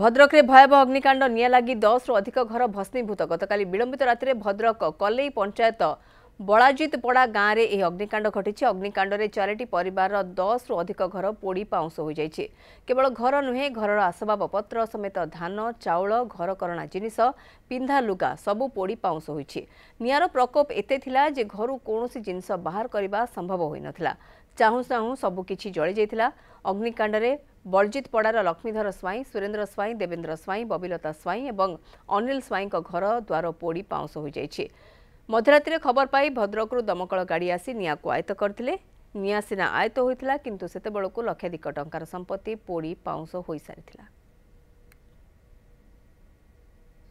ଭଦ୍ରକରେ ଭୟାବହ ଅଗ୍ନିକାଣ୍ଡ ନିଆଁ ଲାଗି ଦଶରୁ ଅଧିକ ଘର ଭସ୍ମୀଭୂତ ଗତକାଲି ବିଳମ୍ବିତ ରାତିରେ ଭଦ୍ରକ କଲେଇ ପଞ୍ଚାୟତ ବଳାଜିତ ପଡ଼ା ଗାଁରେ ଏହି ଅଗ୍ନିକାଣ୍ଡ ଘଟିଛି ଅଗ୍ନିକାଣ୍ଡରେ ଚାରିଟି ପରିବାରର ଦଶରୁ ଅଧିକ ଘର ପୋଡ଼ି ପାଉଁଶ ହୋଇଯାଇଛି କେବଳ ଘର ନୁହେଁ ଘରର ଆସବାବପତ୍ର ସମେତ ଧାନ ଚାଉଳ ଘରକରଣା ଜିନିଷ ପିନ୍ଧା ଲୁଗା ସବୁ ପୋଡ଼ି ପାଉଁଶ ହୋଇଛି ନିଆଁର ପ୍ରକୋପ ଏତେ ଥିଲା ଯେ ଘରୁ କୌଣସି ଜିନିଷ ବାହାର କରିବା ସମ୍ଭବ ହୋଇନଥିଲା ଚାହୁଁ ଚାହୁଁ ସବୁକିଛି ଜଳିଯାଇଥିଲା ଅଗ୍ନିକାଣ୍ଡରେ ବଳଜିତ ପଡ଼ାର ଲକ୍ଷ୍ମୀଧର ସ୍ୱାଇଁ ସୁରେନ୍ଦ୍ର ସ୍ୱାଇଁ ଦେବେନ୍ଦ୍ର ସ୍ୱାଇଁ ବବିଲତା ସ୍ୱାଇଁ ଏବଂ ଅନିଲ ସ୍ୱାଇଁଙ୍କ ଘର ଦ୍ୱାର ପୋଡ଼ି ପାଉଁଶ ହୋଇଯାଇଛି ମଧ୍ୟରାତ୍ରିରେ ଖବର ପାଇ ଭଦ୍ରକରୁ ଦମକଳ ଗାଡ଼ି ଆସି ନିଆଁକୁ ଆୟତ୍ତ କରିଥିଲେ ନିଆଁ ସିନା ଆୟତ୍ତ ହୋଇଥିଲା କିନ୍ତୁ ସେତେବେଳକୁ ଲକ୍ଷାଧିକ ଟଙ୍କାର ସମ୍ପତ୍ତି ପୋଡ଼ି ପାଉଁଶ ହୋଇସାରିଥିଲା